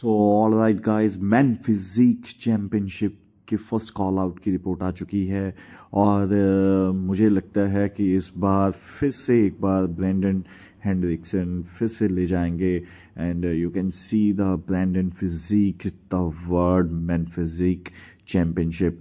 सो all right guys man physique championship की first call out की report आ चुकी है और uh, मुझे लगता है कि इस बार फिर से एक बार ब्रैंडन हैंड्रिक्सन फिर से ले जाएंगे and you can see the Brandon physique the world man physique championship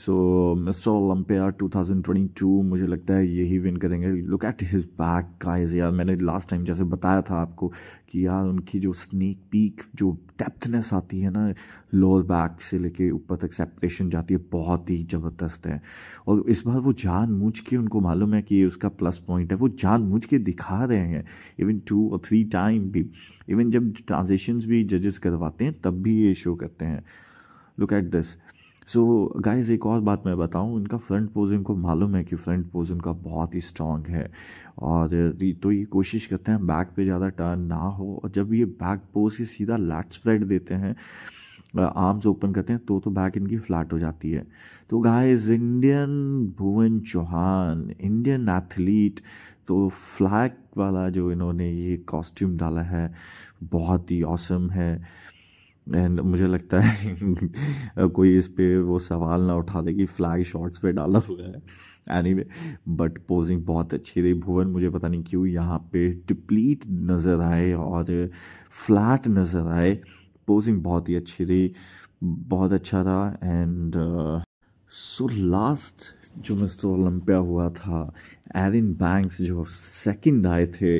so mister Olympia 2022 मुझे लगता है यही विन करेंगे look at his back guys यार मैंने लास्ट टाइम जैसे बताया था आपको कि यार उनकी जो स्नीक पीक जो डेप्थनेस आती है ना लोअर बैक से लेके ऊपर तक सेपरेशन जाती है बहुत ही ज़बरदस्त है और इस बार वो जान मूझ के उनको मालूम है कि ये उसका प्लस पॉइंट है वो जान मूझ के दिखा रहे हैं इवन टू और थ्री टाइम भी इवन जब ट्रांजेक्शन भी जजेस करवाते हैं तब भी ये शो करते हैं look at this so so, guys एक और बात मैं बताऊं इनका फ्रंट पोज इनको मालूम है कि फ्रंट पोज इनका बहुत ही स्ट्रांग है और तो ये कोशिश करते हैं बैक पे ज़्यादा टर्न ना हो और जब ये बैक पोज ही सीधा लैट स्प्रेड देते हैं आर्म्स ओपन करते हैं तो तो बैक इनकी फ्लैट हो जाती है तो guys Indian Bhuvan Chauhan Indian athlete तो फ्लैग वाला जो इन्होंने ये कॉस्ट्यूम डाला है बहुत ही औसम है एंड मुझे लगता है कोई इस पर वो सवाल ना उठा दे कि फ्लैग शॉट्स पे डाला हुआ है एनी वे बट पोजिंग बहुत अच्छी रही भुवन मुझे पता नहीं क्यों यहाँ पे डिप्लीट नज़र आए और फ्लैट नज़र आए पोजिंग बहुत ही अच्छी रही बहुत अच्छा था एंड सो लास्ट जो मिस्टर ओलंपिया हुआ था एरिन बैंक्स जो सेकंड आए थे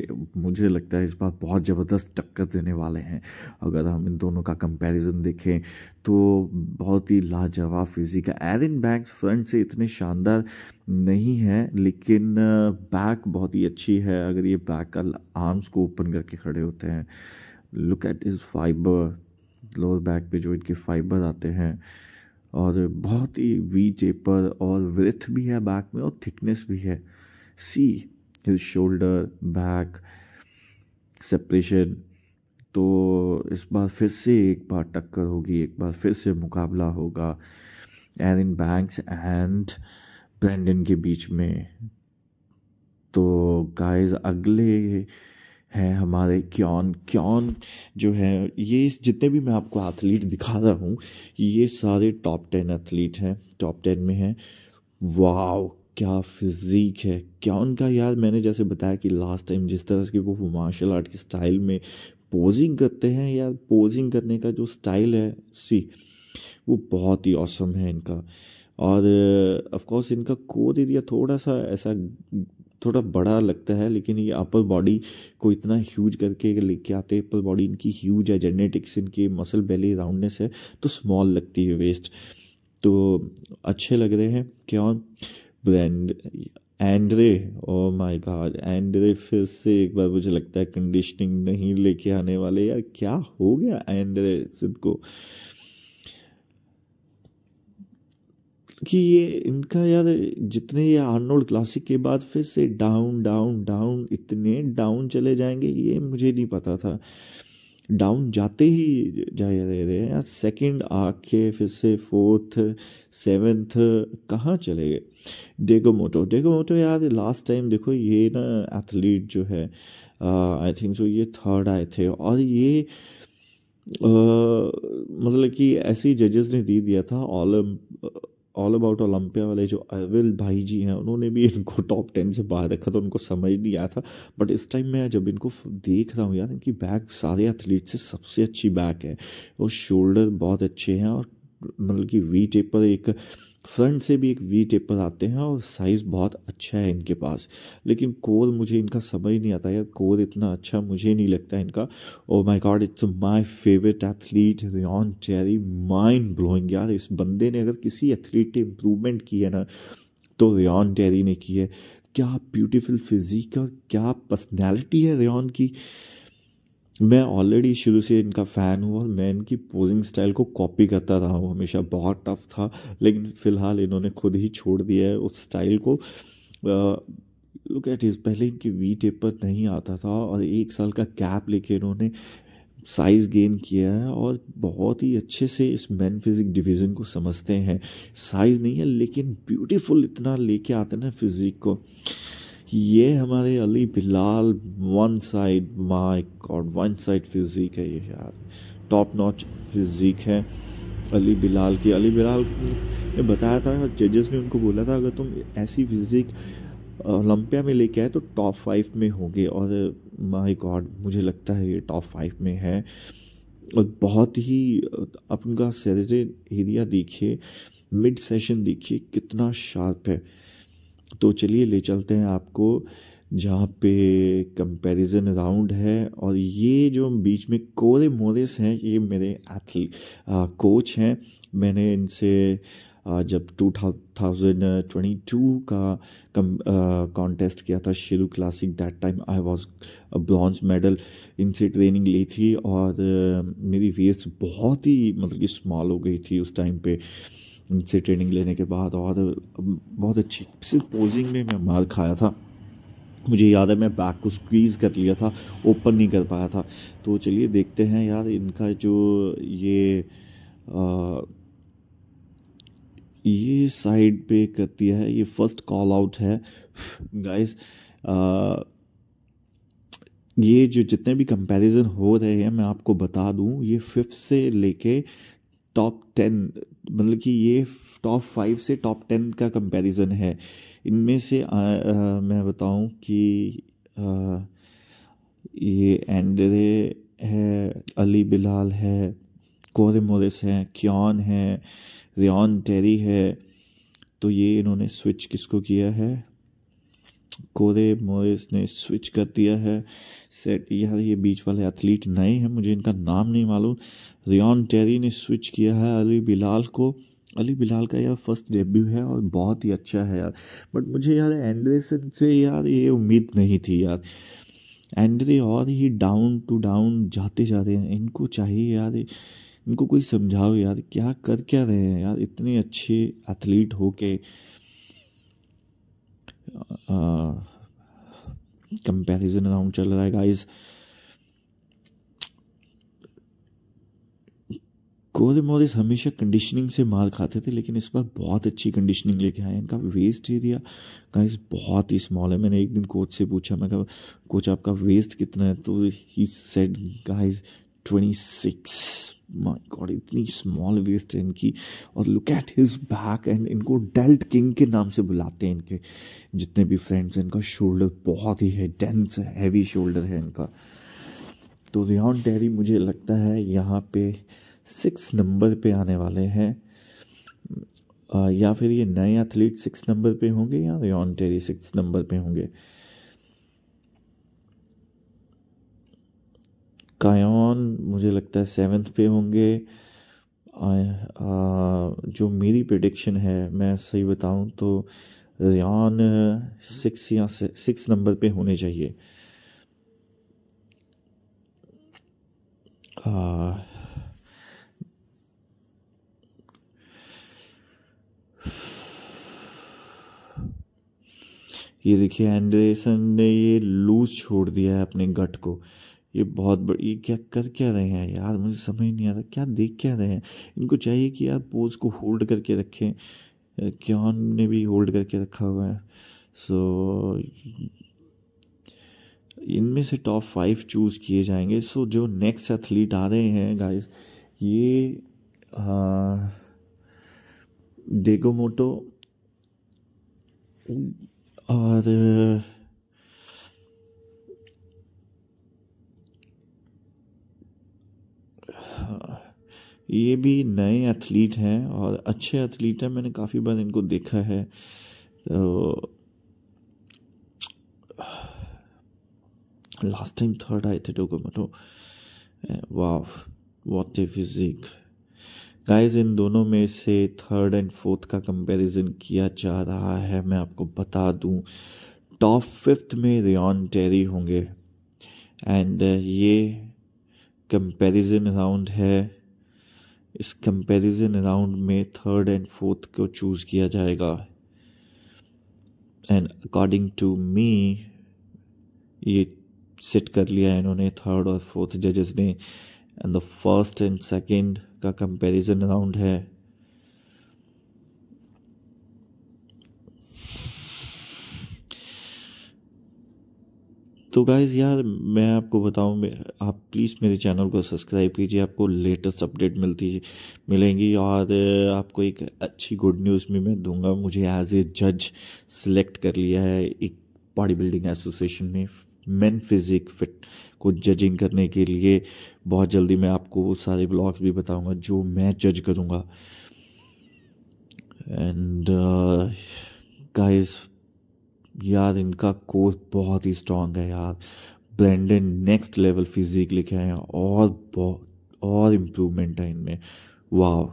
मुझे लगता है इस बार बहुत ज़बरदस्त टक्कर देने वाले हैं अगर हम इन दोनों का कंपैरिजन देखें तो बहुत ही लाजवाब फिजिक है एरिन बैंक्स फ्रंट से इतने शानदार नहीं है लेकिन बैक बहुत ही अच्छी है अगर ये बैक का आर्म्स को ओपन करके खड़े होते हैं look at is fibre lower back पे जो इनके फाइबर आते हैं और बहुत ही वी चेपर और विथ भी है बैक में और थिकनेस भी है see his shoulder back separation तो इस बार फिर से एक बार टक्कर होगी एक बार फिर से मुकाबला होगा एरिन बैंक्स एंड ब्रैंडन के बीच में तो गाइस अगले हैं हमारे क्यों क्यों जो है ये जितने भी मैं आपको एथलीट दिखा रहा हूँ ये सारे टॉप टेन एथलीट हैं टॉप टेन में हैं वाव क्या फिज़ीक है क्या उनका यार मैंने जैसे बताया कि लास्ट टाइम जिस तरह से वो मार्शल आर्ट के स्टाइल में पोजिंग करते हैं यार पोजिंग करने का जो स्टाइल है सी वो बहुत ही औसम है इनका और ऑफ कोर्स इनका कोर एरिया थोड़ा सा ऐसा थोड़ा बड़ा लगता है लेकिन ये अपर बॉडी को इतना ह्यूज करके लेके आते अपर बॉडी इनकी ह्यूज है जेनेटिक्स इनकी मसल बेली राउंडनेस है तो स्मॉल लगती है वेस्ट तो अच्छे लग रहे हैं क्या brand Andre oh my god Andre फिर से एक बार मुझे लगता है कंडीशनिंग नहीं लेके आने वाले यार क्या हो गया एंड्रे सिद्ध को कि ये इनका यार जितने ये आर्नोल्ड क्लासिक के बाद फिर से डाउन डाउन डाउन इतने डाउन चले जाएंगे ये मुझे नहीं पता था डाउन जाते ही जा रहे हैं यार सेकेंड आके फिर से फोर्थ सेवेंथ कहाँ चले गए डेगो मोटो डेगो मोटो यार लास्ट टाइम देखो ये ना एथलीट जो है आई थिंक सो ये थर्ड आए थे और ये मतलब कि ऐसे ही जजेस ने दे दिया था ओलम ऑल अबाउट ओलंपिया वाले जो अविल भाई जी हैं उन्होंने भी इनको टॉप टेन से बाहर रखा था उनको समझ नहीं आया था बट इस टाइम मैं जब इनको देख रहा हूँ यार इनकी बैक सारे एथलीट से सबसे अच्छी बैक है और शोल्डर बहुत अच्छे हैं और मतलब कि वी टेप पर एक फ्रंट से भी एक वी टेपर आते हैं और साइज़ बहुत अच्छा है इनके पास लेकिन कोर मुझे इनका समझ नहीं आता यार कोर इतना अच्छा मुझे नहीं लगता इनका oh my god it's my favourite athlete Ryan Terry mind blowing यार इस बंदे ने अगर किसी एथलीट इम्प्रूवमेंट की है ना तो रियॉन टेरी ने की है क्या ब्यूटीफुल फिजिक और क्या पर्सनैलिटी है रेन की मैं ऑलरेडी शुरू से इनका फ़ैन हूँ और मैं इनकी पोजिंग स्टाइल को कॉपी करता रहा हूँ हमेशा बहुत टफ था लेकिन फ़िलहाल इन्होंने खुद ही छोड़ दिया है उस स्टाइल को लुक एट इज़ पहले इनके वी टेप पर नहीं आता था और एक साल का कैप लेके इन्होंने साइज़ गेन किया है और बहुत ही अच्छे से इस मैन फिज़िक डिवीज़न को समझते हैं साइज़ नहीं है लेकिन ब्यूटीफुल इतना लेके आते हैं ना फिज़िक को ये हमारे Ali Bilal one side Mike और वन साइड फिजिक है ये यार टॉप नॉच फिज़िक है अली बिलाल की अली बिलाल ने बताया था जजेस ने उनको बोला था अगर तुम ऐसी फिज़िक ओलंपिया में लेके आए तो टॉप फाइव में होंगे और माय गॉड मुझे लगता है ये टॉप फाइव में है और बहुत ही अपन का सैटरडे एरिया देखिए मिड सेशन देखिए कितना शार्प है तो चलिए ले चलते हैं आपको जहाँ पे कंपैरिजन राउंड है और ये जो बीच में कोरे मोरेस हैं ये मेरे एथली कोच हैं मैंने इनसे आ, जब 2022 का कम कॉन्टेस्ट किया था Sheru classic that time I was bronze medal इनसे ट्रेनिंग ली थी और आ, मेरी वेस्ट बहुत ही मतलब कि स्मॉल हो गई थी उस टाइम पे उनसे ट्रेनिंग लेने के बाद और बहुत अच्छी सिर्फ पोजिंग में मैं मार खाया था मुझे याद है मैं बैक को स्क्वीज़ कर लिया था ओपन नहीं कर पाया था तो चलिए देखते हैं यार इनका जो ये आ, ये साइड पे करती है ये फर्स्ट कॉल आउट है गाइस ये जो जितने भी कंपैरिजन हो रहे हैं मैं आपको बता दूं ये फिफ्थ से लेके टॉप टेन मतलब कि ये टॉप फाइव से टॉप टेन का कंपैरिजन है इनमें से आ, आ, मैं बताऊं कि आ, ये एंड्रे है अली बिलाल है कोरे मोरिस हैं क्योन है रियान टेरी है तो ये इन्होंने स्विच किसको किया है कोरे मोरेस ने स्विच कर दिया है सेट यार ये बीच वाले एथलीट नए हैं मुझे इनका नाम नहीं मालूम रियान टेरी ने स्विच किया है अली बिलाल को अली बिलाल का यार फर्स्ट डेब्यू है और बहुत ही अच्छा है यार बट मुझे यार एंड्रेसन से यार ये उम्मीद नहीं थी यार एंड्रे और ही डाउन टू डाउन जाते जा रहे हैं इनको चाहिए यार इनको कोई समझाओ यार क्या कर क्या रहे हैं यार इतने अच्छे एथलीट हो के कंपेरिजन राउंड चल रहा है गाइस कोरे मोरिस हमेशा कंडीशनिंग से मार खाते थे लेकिन इस बार बहुत अच्छी कंडीशनिंग लेके आए इनका वेस्ट एरिया गाइस बहुत ही स्मॉल है मैंने एक दिन कोच से पूछा मैं कहा कोच आपका वेस्ट कितना है तो he said guys twenty six इतनी स्मॉल वेस्ट है इनकी और look at his back and इनको डेल्ट किंग के नाम से बुलाते हैं इनके जितने भी फ्रेंड्स हैं इनका शोल्डर बहुत ही है डेंस हैवी शोल्डर है इनका तो रियान डेरी मुझे लगता है यहाँ पे सिक्स नंबर पे आने वाले हैं या फिर ये नए एथलीट सिक्स नंबर पे होंगे या रियान डेरी सिक्स नंबर पे होंगे कायन मुझे लगता है सेवन्थ पे होंगे uh, जो मेरी प्रडिक्शन है मैं सही बताऊं तो रियान सिक्स या सिक्स नंबर पे होने चाहिए आ, uh, ये देखिए एंडरसन ने ये लूज छोड़ दिया है अपने गट को ये बहुत बड़ी ये क्या कर क्या रहे हैं यार मुझे समझ नहीं आ रहा क्या देख क्या रहे हैं इनको चाहिए कि यार पोज को होल्ड करके रखें क्यों ने भी होल्ड करके रखा हुआ है सो इनमें से टॉप फाइव चूज़ किए जाएंगे सो जो नेक्स्ट एथलीट आ रहे हैं गाइस ये डेगोमोटो और ये भी नए एथलीट हैं और अच्छे एथलीट हैं मैंने काफ़ी बार इनको देखा है तो लास्ट टाइम थर्ड आए थे डोकोमोटो मतलब, वाह वॉट ए फिजिक गाइज इन दोनों में से थर्ड एंड फोर्थ का कंपैरिजन किया जा रहा है मैं आपको बता दूं टॉप फिफ्थ में रियॉन टेरी होंगे एंड ये कंपैरिजन राउंड है इस कंपैरिजन राउंड में थर्ड एंड फोर्थ को चूज़ किया जाएगा एंड अकॉर्डिंग टू मी ये सेट कर लिया है इन्होंने थर्ड और फोर्थ जजेस ने and the first and second का कंपैरिजन राउंड है तो गाइज़ यार मैं आपको बताऊँ आप प्लीज़ मेरे चैनल को सब्सक्राइब कीजिए आपको लेटेस्ट अपडेट मिलती मिलेंगी और आपको एक अच्छी गुड न्यूज़ भी मैं दूंगा मुझे एज ए जज सिलेक्ट कर लिया है एक बॉडी बिल्डिंग एसोसिएशन में मेन फिजिक फिट को जजिंग करने के लिए बहुत जल्दी मैं आपको वो सारे ब्लॉग्स भी बताऊंगा जो मैं जज करूंगा एंड गाइज uh, यार इनका कोर्स बहुत ही स्ट्रांग है यार ब्रेंडन नेक्स्ट लेवल फिजिक लिखे हैं और बहुत और इम्प्रूवमेंट है इनमें वाह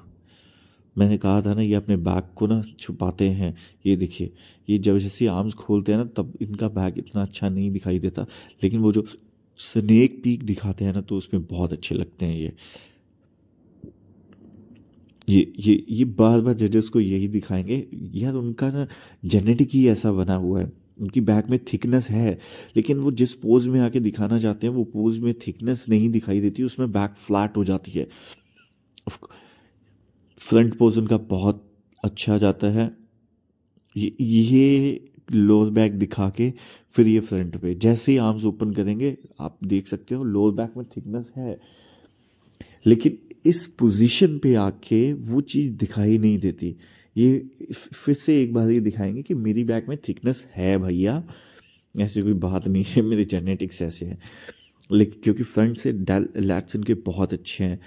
मैंने कहा था ना ये अपने बैग को ना छुपाते हैं ये देखिए ये जब जैसे आर्म्स खोलते हैं ना तब इनका बैग इतना अच्छा नहीं दिखाई देता लेकिन वो जो स्नेक पीक दिखाते हैं ना तो उसमें बहुत अच्छे लगते हैं ये ये ये ये बार बार जजेस को यही दिखाएंगे यार उनका ना जेनेटिक ही ऐसा बना हुआ है उनकी बैक में थिकनेस है लेकिन वो जिस पोज में आके दिखाना चाहते हैं वो पोज में थिकनेस नहीं दिखाई देती उसमें बैक फ्लैट हो जाती है फ्रंट पोज उनका बहुत अच्छा जाता है ये ये लोअर बैक दिखा के फिर ये फ्रंट पे जैसे ही आर्म्स ओपन करेंगे आप देख सकते हो लोअर बैक में थिकनेस है लेकिन इस पोजीशन पे आके वो चीज़ दिखाई नहीं देती ये फिर से एक बार ये दिखाएंगे कि मेरी बैक में थिकनेस है भैया ऐसी कोई बात नहीं है मेरे जेनेटिक्स ऐसे हैं लेकिन क्योंकि फ्रंट से डेल लैट्स इनके बहुत अच्छे हैं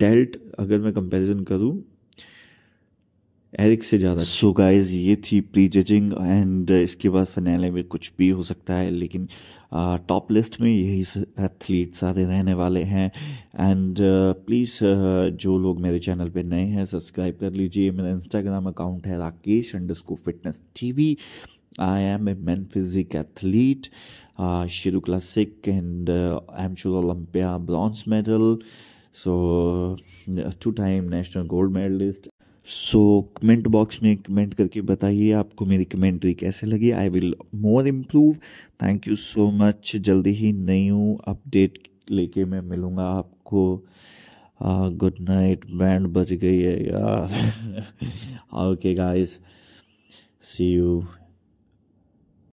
डेल्ट अगर मैं कंपैरिजन करूँ एरिक से ज़्यादा सो गाइज ये थी प्री जजिंग एंड इसके बाद फनैले में कुछ भी हो सकता है लेकिन टॉप uh, लिस्ट में यही एथलीट सारे रहने वाले हैं एंड प्लीज़ uh, uh, जो लोग मेरे चैनल पे नए हैं सब्सक्राइब कर लीजिए मेरा इंस्टाग्राम अकाउंट है Rakesh under fitness T V I am a man physique athlete Sheru classic and I am Sheru Olympia bronze medal so two time national gold medalist so comment box में कमेंट करके बताइए आपको मेरी कमेंट्री कैसे लगी I will more improve thank you so much जल्दी ही नई हूँ अपडेट लेके मैं मिलूँगा आपको गुड नाइट बैंड बज गई है यार ओके गाइस सी यू